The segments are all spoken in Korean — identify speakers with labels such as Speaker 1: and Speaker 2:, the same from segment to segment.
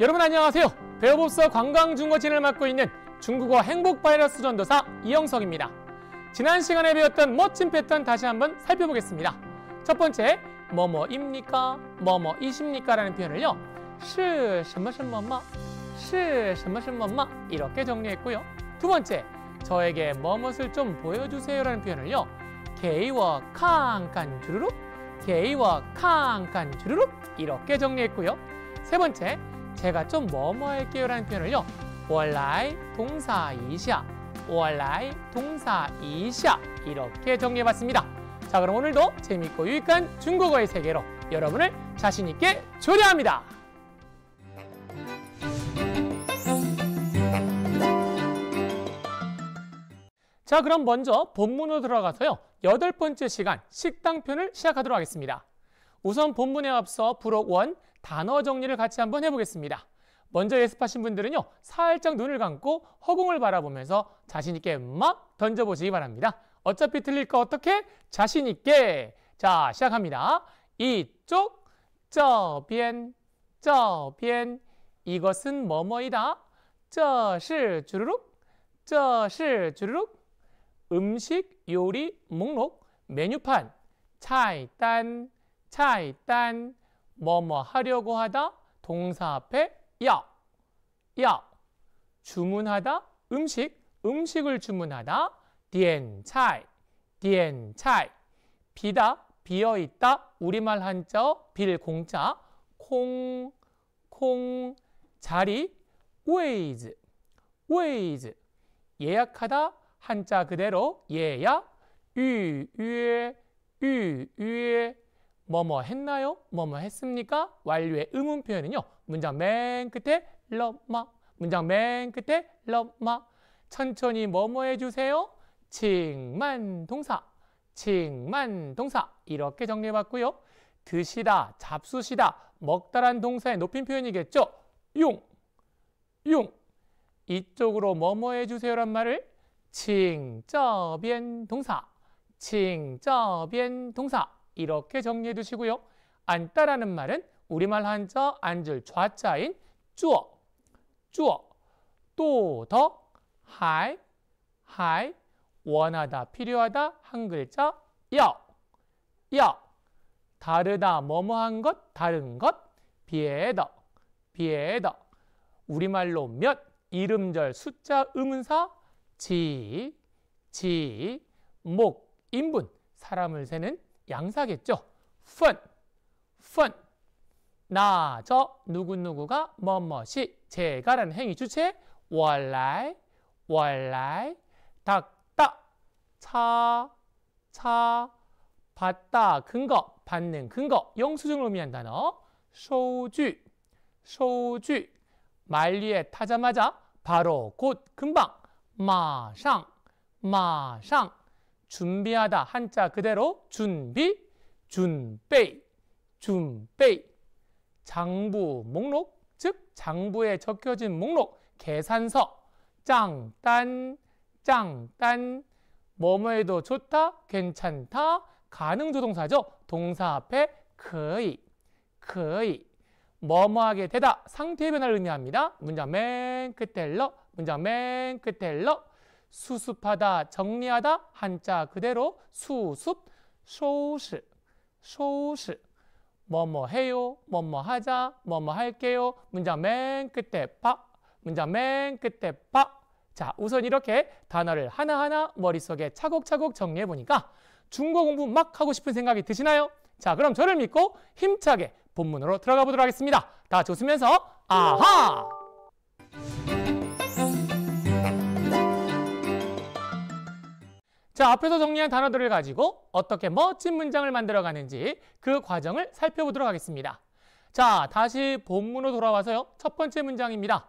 Speaker 1: 여러분 안녕하세요. 배우법서 관광중거진을 맡고 있는 중국어 행복바이러스 전도사 이영석입니다. 지난 시간에 배웠던 멋진 패턴 다시 한번 살펴보겠습니다. 첫 번째, 뭐뭐입니까? 뭐뭐이십니까? 라는 표현을요. 시什么什么마 시什么什么마 이렇게 정리했고요. 두 번째, 저에게 뭐뭇을 좀 보여주세요 라는 표현을요. 게이와 캉깐 주르륵 게이와 캉깐 주르륵 이렇게 정리했고요. 세 번째, 제가 좀 뭐뭐할게요 라는 표현을요. 我来 동사 이샤, 我来 동사 이샤 이렇게 정리해봤습니다. 자 그럼 오늘도 재밌고 유익한 중국어의 세계로 여러분을 자신 있게 초대합니다. 자 그럼 먼저 본문으로 들어가서요. 여덟 번째 시간 식당편을 시작하도록 하겠습니다. 우선 본문에 앞서 부록 원 단어 정리를 같이 한번 해보겠습니다. 먼저 예습하신 분들은요. 살짝 눈을 감고 허공을 바라보면서 자신 있게 막 던져보시기 바랍니다. 어차피 틀릴 거 어떻게? 자신 있게! 자, 시작합니다. 이쪽, 저변, 저변 이것은 뭐뭐이다. 저시 주르륵, 저시 주르륵 음식, 요리, 목록, 메뉴판, 차이단, 차이단 뭐뭐 뭐 하려고 하다 동사 앞에 야, 야. 주문하다 음식, 음식을 주문하다 디엔차이, 디엔차이. 비다, 비어있다. 우리말 한자어 빌 공짜 콩, 콩, 자리, 웨이즈, 웨이즈. 예약하다 한자 그대로 예약, 유, 유, 유, 유. 뭐뭐 뭐 했나요? 뭐뭐 뭐 했습니까? 완료의 의문 표현은요. 문장 맨 끝에 러마 문장 맨 끝에 러마 천천히 뭐뭐 해주세요. 칭만 동사 칭만 동사 이렇게 정리해봤고요. 드시다, 잡수시다, 먹다란 동사의 높임 표현이겠죠? 용, 용 이쪽으로 뭐뭐 해주세요란 말을 칭저변 동사 칭저변 동사 이렇게 정리해 두시고요. 앉다라는 말은 우리말 한자 앉을 좌자인 쭈어, 쭈어, 또, 더, 하이, 하이, 원하다, 필요하다, 한 글자, 여, 여, 다르다, 뭐뭐한 것, 다른 것, 비에더, 비에더, 우리말로 몇, 이름절, 숫자, 의문사, 지, 지, 목, 인분, 사람을 세는 양사겠죠. fun, fun. 나, 저, 누구누구가 뭐뭐시, 제가라는 행위 주체, 원래, 원래, 닦다, 차, 차, 받다, 근거, 받는 근거, 영수증을 의미한 단어, 소주, 소주, 말 위에 타자마자 바로 곧 금방 마상 마상 준비하다 한자 그대로 준비, 준배, 준배. 장부 목록, 즉 장부에 적혀진 목록, 계산서, 짱딴, 짱딴. 뭐뭐해도 좋다, 괜찮다, 가능 조동사죠. 동사 앞에 거의, 거의. 뭐뭐하게 되다, 상태 변화를 의미합니다. 문장 맨 끝에 러, 문장 맨 끝에 러. 수습하다, 정리하다 한자 그대로 수습, 소시, 소시 뭐뭐 해요, 뭐뭐 하자, 뭐뭐 할게요 문장 맨 끝에 팍, 문장 맨 끝에 팍 자, 우선 이렇게 단어를 하나하나 머릿속에 차곡차곡 정리해보니까 중고 공부 막 하고 싶은 생각이 드시나요? 자, 그럼 저를 믿고 힘차게 본문으로 들어가 보도록 하겠습니다. 다 좋으면서 아하! 자, 그러니까 앞에서 정리한 단어들을 가지고 어떻게 멋진 뭐 문장을 만들어가는지 그 과정을 살펴보도록 하겠습니다. 자, 다시 본문으로 돌아와서요. 첫 번째 문장입니다.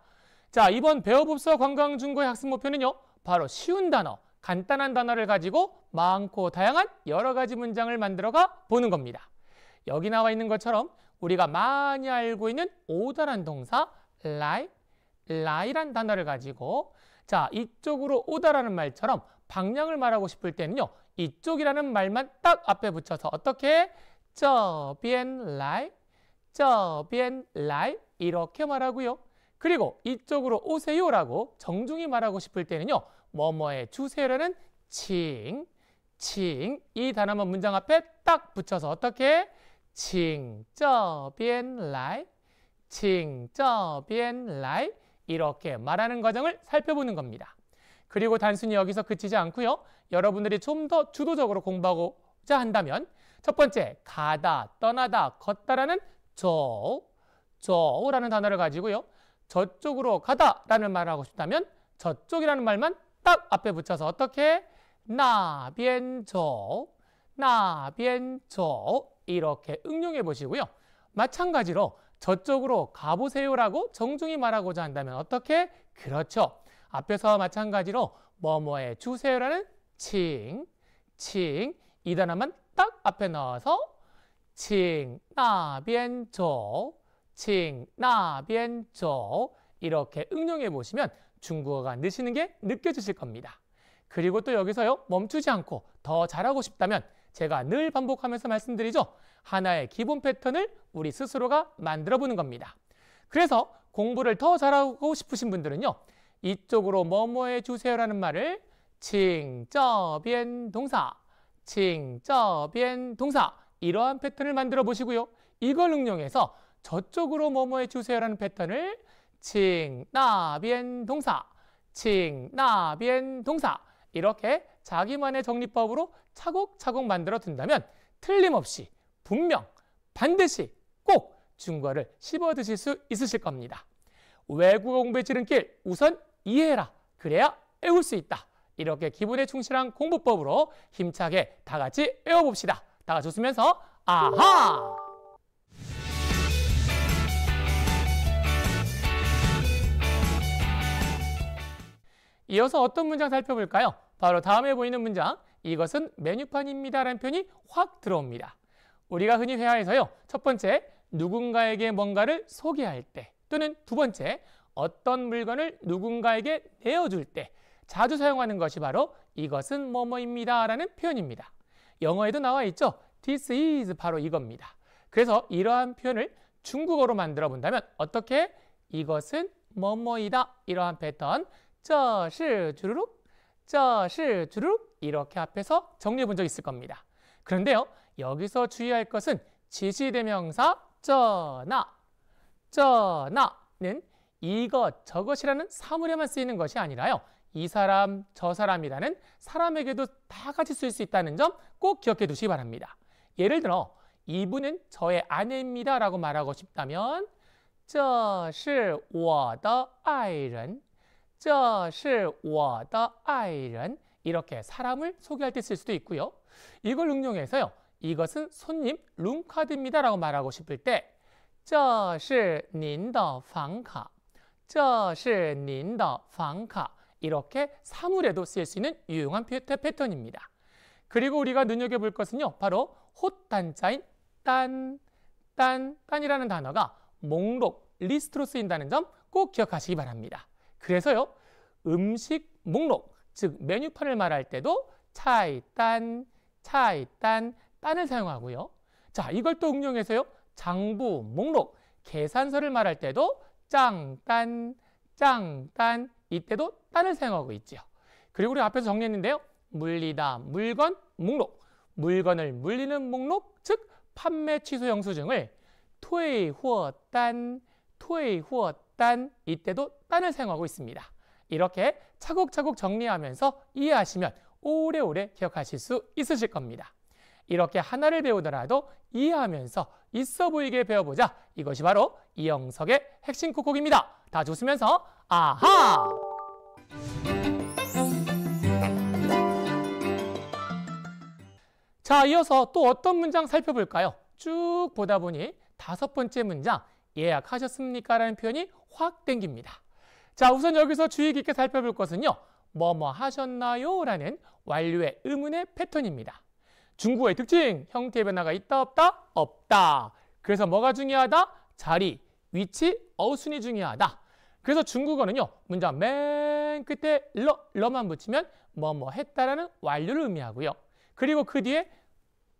Speaker 1: 자, 이번 배워봅서 관광중고의 학습 목표는요. 바로 쉬운 단어, 간단한 단어를 가지고 많고 다양한 여러 가지 문장을 만들어가 보는 겁니다. 여기 나와 있는 것처럼 우리가 많이 알고 있는 오다란 동사 라이, 라이란 단어를 가지고 자, 이쪽으로 오다라는 말처럼 방향을 말하고 싶을 때는요. 이쪽이라는 말만 딱 앞에 붙여서 어떻게? 저변 라이, 저변 라이 이렇게 말하고요. 그리고 이쪽으로 오세요라고 정중히 말하고 싶을 때는요. 뭐뭐에 주세요라는 칭, 칭 이 단어만 문장 앞에 딱 붙여서 어떻게? 칭저변 라이, 칭저변 라이 이렇게 말하는 과정을 살펴보는 겁니다. 그리고 단순히 여기서 그치지 않고요. 여러분들이 좀 더 주도적으로 공부하고자 한다면 첫 번째, 가다, 떠나다, 걷다라는 저, 저라는 단어를 가지고요. 저쪽으로 가다라는 말을 하고 싶다면 저쪽이라는 말만 딱 앞에 붙여서 어떻게? 나변저, 나변저 이렇게 응용해 보시고요. 마찬가지로 저쪽으로 가보세요라고 정중히 말하고자 한다면 어떻게? 그렇죠. 앞에서 마찬가지로 뭐뭐의 주세요라는 칭, 칭, 이 단어만 딱 앞에 넣어서 칭, 나, 변, 조, 칭, 나, 변, 조 이렇게 응용해 보시면 중국어가 느시는 게 느껴지실 겁니다. 그리고 또 여기서요 멈추지 않고 더 잘하고 싶다면 제가 늘 반복하면서 말씀드리죠. 하나의 기본 패턴을 우리 스스로가 만들어 보는 겁니다. 그래서 공부를 더 잘하고 싶으신 분들은요. 이쪽으로 뭐뭐 해주세요라는 말을 칭저변 동사, 칭저변 동사 이러한 패턴을 만들어 보시고요. 이걸 응용해서 저쪽으로 뭐뭐 해주세요라는 패턴을 칭나변 동사, 칭나변 동사 이렇게 자기만의 정리법으로 차곡차곡 만들어 둔다면 틀림없이 분명 반드시 꼭 중과를 씹어 드실 수 있으실 겁니다. 외국어 공부의 지름길 우선 이해해라. 그래야 외울 수 있다. 이렇게 기분에 충실한 공부법으로 힘차게 다 같이 외워봅시다. 다 같이 웃으면서 아하! 이어서 어떤 문장 살펴볼까요? 바로 다음에 보이는 문장 이것은 메뉴판입니다 라는 표현이 확 들어옵니다. 우리가 흔히 회화에서요. 첫 번째 누군가에게 뭔가를 소개할 때 또는 두 번째 어떤 물건을 누군가에게 내어줄 때 자주 사용하는 것이 바로 이것은 뭐뭐입니다 라는 표현입니다. 영어에도 나와 있죠. This is 바로 이겁니다. 그래서 이러한 표현을 중국어로 만들어 본다면 어떻게 이것은 뭐뭐이다 이러한 패턴 저시 주르륵 저시 주르륵 이렇게 앞에서 정리해 본 적 있을 겁니다. 그런데요. 여기서 주의할 것은 지시대명사 저나 저나는 이것, 저것이라는 사물에만 쓰이는 것이 아니라요. 이 사람, 저 사람이라는 사람에게도 다 같이 쓸 수 있다는 점 꼭 기억해 두시기 바랍니다. 예를 들어 이분은 저의 아내입니다 라고 말하고 싶다면 这是我的爱人这是我的爱人 이렇게 사람을 소개할 때 쓸 수도 있고요. 이걸 응용해서요. 이것은 손님 룸카드입니다 라고 말하고 싶을 때这是您的房卡 这是您的 방카 이렇게 사물에도 쓰일 수 있는 유용한 패턴입니다. 그리고 우리가 눈여겨볼 것은요. 바로 호단자인 딴, 딴, 딴이라는 단어가 목록, 리스트로 쓰인다는 점 꼭 기억하시기 바랍니다. 그래서요. 음식 목록, 즉 메뉴판을 말할 때도 차이, 딴, 차이, 딴, 딴을 사용하고요. 자, 이걸 또 응용해서요. 장부, 목록, 계산서를 말할 때도 짱딴 짱딴 이때도 딴을 사용하고 있지요. 그리고 우리 앞에서 정리했는데요. 물리다 물건 목록 물건을 물리는 목록 즉 판매 취소 영수증을 토 퇴호딴 후호딴 이때도 딴을 사용하고 있습니다. 이렇게 차곡차곡 정리하면서 이해하시면 오래오래 기억하실 수 있으실 겁니다. 이렇게 하나를 배우더라도 이해하면서 있어 보이게 배워보자. 이것이 바로 이영석의 핵심 콕콕입니다. 다 웃으면서 아하! 자, 이어서 또 어떤 문장 살펴볼까요? 쭉 보다 보니 다섯 번째 문장 예약하셨습니까? 라는 표현이 확 땡깁니다. 자, 우선 여기서 주의 깊게 살펴볼 것은요. 뭐뭐 하셨나요? 라는 완료의 의문의 패턴입니다. 중국어의 특징, 형태 변화가 있다 없다? 없다. 그래서 뭐가 중요하다? 자리, 위치, 어순이 중요하다. 그래서 중국어는요. 문장 맨 끝에 러, 러만 붙이면 뭐뭐 뭐 했다라는 완료를 의미하고요. 그리고 그 뒤에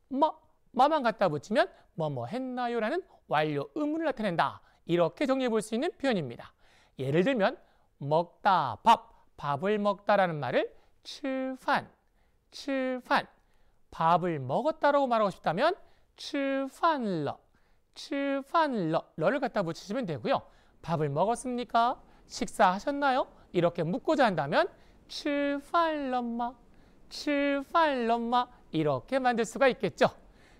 Speaker 1: 뭐, 뭐만 갖다 붙이면 뭐뭐 뭐 했나요라는 완료 의문을 나타낸다. 이렇게 정리해 볼 수 있는 표현입니다. 예를 들면 먹다, 밥, 밥을 먹다라는 말을 칠판, 칠판 밥을 먹었다라고 말하고 싶다면 吃饭了,吃饭了, 러를 갖다 붙이시면 되고요. 밥을 먹었습니까? 식사하셨나요? 이렇게 묻고자 한다면 吃饭了吗?吃饭了吗? 이렇게 만들 수가 있겠죠.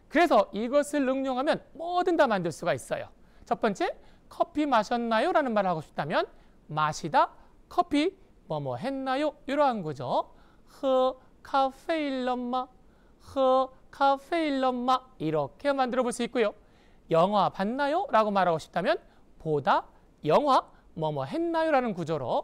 Speaker 1: 그래서 이것을 응용하면 뭐든 다 만들 수가 있어요. 첫 번째, 커피 마셨나요? 라는 말을 하고 싶다면 마시다, 커피, 뭐뭐 했나요? 이러한 거죠. 喝咖啡了吗? 허, 카페일런마 이렇게 만들어 볼 수 있고요. 영화 봤나요? 라고 말하고 싶다면 보다, 영화, 뭐뭐 뭐 했나요? 라는 구조로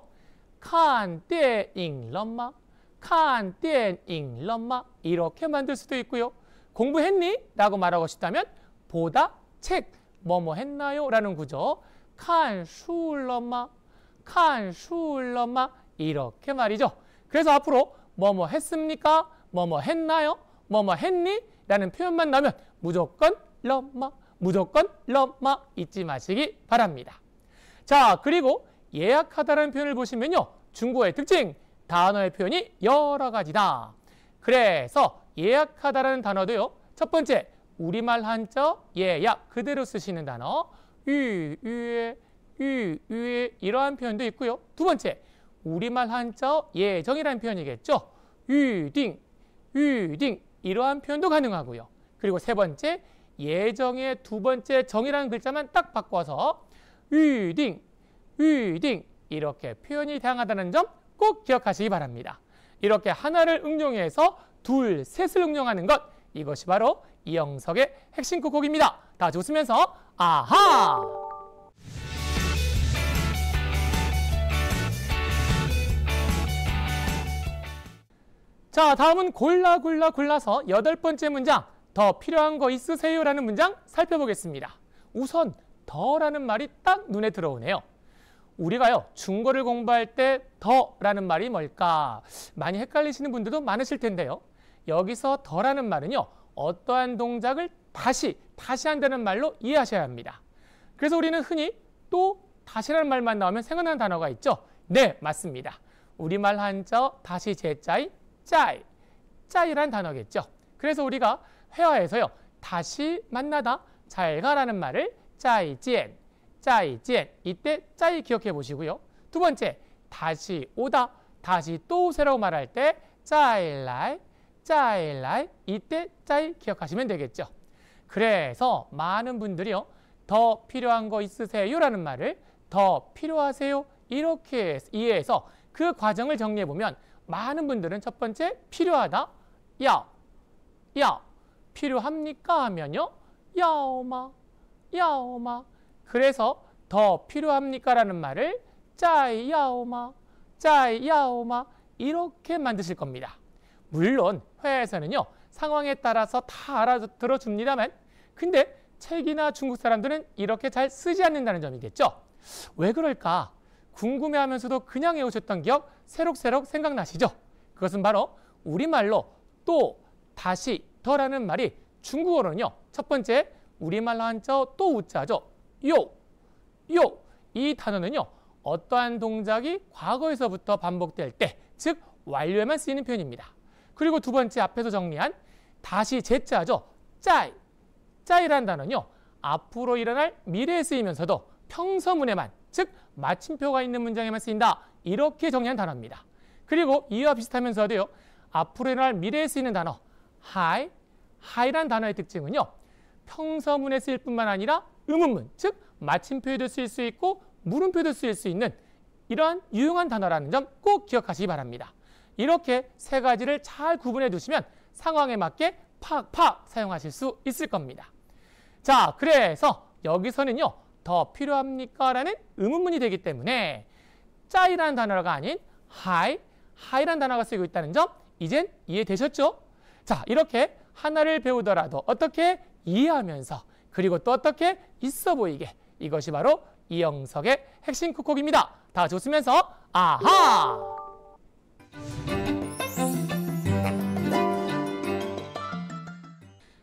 Speaker 1: 칸데影了마칸데影了마 이렇게 만들 수도 있고요. 공부했니? 라고 말하고 싶다면 보다, 책, 뭐뭐 뭐 했나요? 라는 구조 칸술了마칸술了마 이렇게 말이죠. 그래서 앞으로 뭐뭐 뭐 했습니까? 뭐뭐 했나요? 뭐뭐 했니? 라는 표현만 나면 무조건 러마 무조건 러마 잊지 마시기 바랍니다. 자 그리고 예약하다라는 표현을 보시면요. 중국어의 특징 단어의 표현이 여러 가지다. 그래서 예약하다라는 단어도요. 첫 번째 우리말 한자 예약 그대로 쓰시는 단어 유유의 유유의 이러한 표현도 있고요. 두 번째 우리말 한자 예정이라는 표현이겠죠. 유딩 유딩 이러한 표현도 가능하고요. 그리고 세 번째, 예정의 두 번째 정이라는 글자만 딱 바꿔서 위딩, 위딩 이렇게 표현이 다양하다는 점 꼭 기억하시기 바랍니다. 이렇게 하나를 응용해서 둘, 셋을 응용하는 것 이것이 바로 이영석의 핵심 곡곡입니다. 그 다 웃으면서 아하! 자, 다음은 골라 골라 골라서 여덟 번째 문장 더 필요한 거 있으세요? 라는 문장 살펴보겠습니다. 우선 더라는 말이 딱 눈에 들어오네요. 우리가요 중고를 공부할 때 더라는 말이 뭘까 많이 헷갈리시는 분들도 많으실 텐데요. 여기서 더라는 말은요 어떠한 동작을 다시 다시 한다는 말로 이해하셔야 합니다. 그래서 우리는 흔히 또 다시라는 말만 나오면 생각나는 단어가 있죠. 네 맞습니다. 우리말 한자 다시 제자의 짜이, 짜이란 단어겠죠. 그래서 우리가 회화에서요. 다시 만나다, 잘 가라는 말을 짜이지엔, 짜이지엔 이때 짜이 기억해 보시고요. 두 번째, 다시 오다, 다시 또 오세라고 말할 때 짜일라이, 짜일라이 이때 짜이 기억하시면 되겠죠. 그래서 많은 분들이요. 더 필요한 거 있으세요라는 말을 더 필요하세요 이렇게 이해해서 그 과정을 정리해보면 많은 분들은 첫 번째 필요하다. 야, 야, 필요합니까? 하면요. 야오마, 야오마. 그래서 더 필요합니까? 라는 말을 짜이 야오마, 짜이 야오마 이렇게 만드실 겁니다. 물론 회화에서는요. 상황에 따라서 다 알아들어 줍니다만 근데 책이나 중국 사람들은 이렇게 잘 쓰지 않는다는 점이겠죠. 왜 그럴까? 궁금해하면서도 그냥 외우셨던 기억 새록새록 생각나시죠? 그것은 바로 우리말로 또, 다시, 더라는 말이 중국어로는요. 첫 번째 우리말로 한자또 우자죠. 요, 요. 이 단어는요. 어떠한 동작이 과거에서부터 반복될 때, 즉 완료에만 쓰이는 표현입니다. 그리고 두 번째 앞에서 정리한 다시 제자죠. 짜이, 짜이라는 단어는요. 앞으로 일어날 미래에 쓰이면서도 평서문에만 즉 마침표가 있는 문장에만 쓰인다. 이렇게 정리한 단어입니다. 그리고 이와 비슷하면서도요. 앞으로 일어날 미래에 쓰이는 단어 하이 하이란 단어의 특징은요. 평서문에 쓰일 뿐만 아니라 의문문, 즉 마침표에도 쓰일 수 있고 물음표도 쓰일 수 있는 이러한 유용한 단어라는 점 꼭 기억하시기 바랍니다. 이렇게 세 가지를 잘 구분해 두시면 상황에 맞게 팍팍 사용하실 수 있을 겁니다. 자, 그래서 여기서는요. 더 필요합니까? 라는 의문문이 되기 때문에 짜이라는 단어가 아닌 하이, 하이란 단어가 쓰이고 있다는 점 이젠 이해되셨죠? 자, 이렇게 하나를 배우더라도 어떻게 이해하면서 그리고 또 어떻게 있어 보이게 이것이 바로 이영석의 핵심 쿡쿡입니다. 다 좋으면서 아하!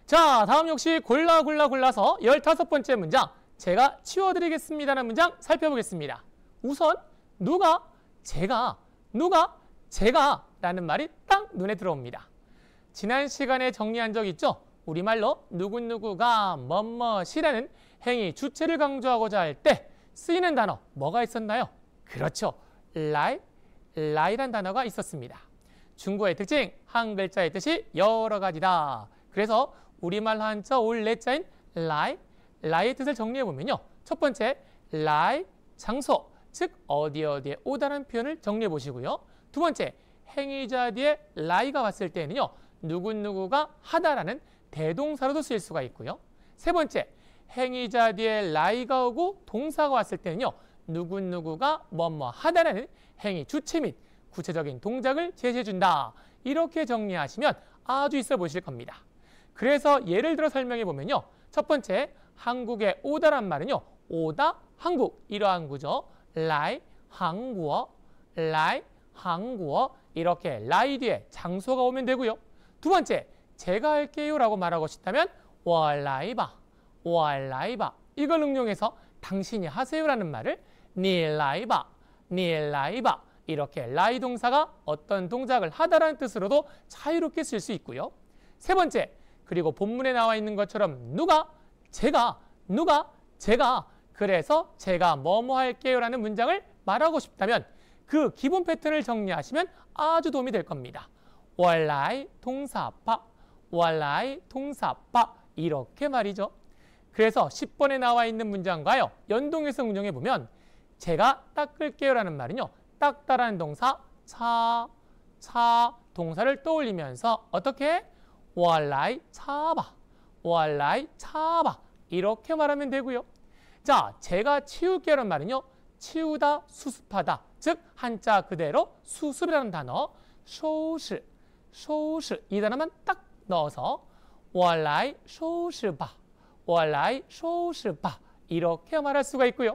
Speaker 1: 자, 다음 역시 골라 골라 골라서 열다섯 번째 문장 제가 치워드리겠습니다라는 문장 살펴보겠습니다. 우선 누가, 제가, 누가, 제가 라는 말이 딱 눈에 들어옵니다. 지난 시간에 정리한 적 있죠? 우리말로 누구누구가 뭐뭐시라는 행위 주체를 강조하고자 할 때 쓰이는 단어 뭐가 있었나요? 그렇죠. 라이, 라이란 단어가 있었습니다. 중국의 특징, 한 글자의 뜻이 여러 가지다. 그래서 우리말 한자 올 레자인 라이, 라의 뜻을 정리해보면요. 첫 번째, 라의 장소, 즉 어디 어디에 오다라는 표현을 정리해보시고요. 두 번째, 행위자 뒤에 라이가 왔을 때는요. 누구누구가 하다라는 대동사로도 쓰일 수가 있고요. 세 번째, 행위자 뒤에 라이가 오고 동사가 왔을 때는요. 누구누구가 뭐뭐 뭐 하다라는 행위, 주체 및 구체적인 동작을 제시해준다. 이렇게 정리하시면 아주 있어 보실 겁니다. 그래서 예를 들어 설명해보면요. 첫 번째, 한국의 오다란 말은요. 오다 한국 이러한 구조 라이 한국어 라이 한국어 이렇게 라이 뒤에 장소가 오면 되고요. 두 번째 제가 할게요 라고 말하고 싶다면 월라이바 월라이바 이걸 응용해서 당신이 하세요라는 말을 니라이바 니라이바 이렇게 라이 동사가 어떤 동작을 하다라는 뜻으로도 자유롭게 쓸 수 있고요. 세 번째, 그리고 본문에 나와 있는 것처럼 누가 제가, 누가, 제가, 그래서 제가 뭐뭐 할게요 라는 문장을 말하고 싶다면 그 기본 패턴을 정리하시면 아주 도움이 될 겁니다. 원라이 동사파, 원라이 동사파 이렇게 말이죠. 그래서 10번에 나와 있는 문장과요. 연동해서 운영해 보면 제가 닦을게요 라는 말은요. 닦다라는 동사 차, 차 동사를 떠올리면서 어떻게? 원라이 차봐 원라이 차바 이렇게 말하면 되고요. 자, 제가 치울게라는 말은요. 치우다, 수습하다. 즉 한자 그대로 수습이라는 단어 쇼시쇼시이 단어만 딱 넣어서 원라이 소시바, 원라이 소시바 이렇게 말할 수가 있고요.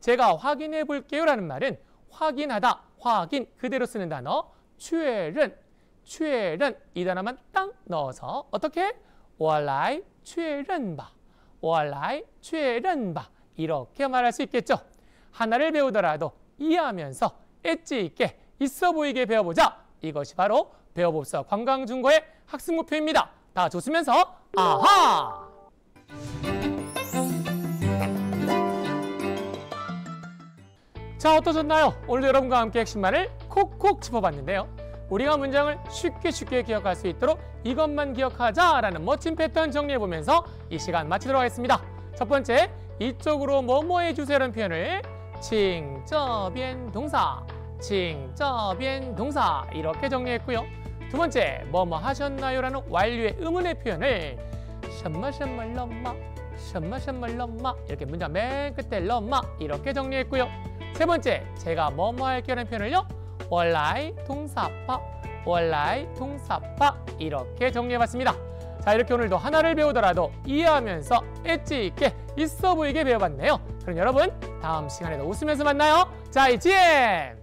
Speaker 1: 제가 확인해 볼게요라는 말은 확인하다, 확인 그대로 쓰는 단어 최른, 최른 이 단어만 딱 넣어서 어떻게 我来确认吧.我来确认吧. 이렇게 말할 수 있겠죠. 하나를 배우더라도 이해하면서 엣지 있게 있어 보이게 배워보자. 이것이 바로 배워봅사 관광중고의 학습 목표입니다. 다 좋으면서 아하! 자 어떠셨나요? 오늘 도 여러분과 함께 핵심만을 콕콕 짚어봤는데요. 우리가 문장을 쉽게 쉽게 기억할 수 있도록 이것만 기억하자라는 멋진 패턴 정리해보면서 이 시간 마치도록 하겠습니다. 첫 번째, 이쪽으로 뭐뭐 해주세요라는 표현을 칭저변 동사, 칭저변 동사 이렇게 정리했고요. 두 번째, 뭐뭐 하셨나요라는 완료의 의문의 표현을 샴마샴말 럼마, 샴마샴말 럼마 이렇게 문장 맨 끝에 럼마 이렇게 정리했고요. 세 번째, 제가 뭐뭐 할게요라는 표현을요. 원라이 통사파 원라이 통사파 이렇게 정리해봤습니다. 자 이렇게 오늘도 하나를 배우더라도 이해하면서 엣지 있게 있어 보이게 배워봤네요. 그럼 여러분 다음 시간에도 웃으면서 만나요. 자 이지엠!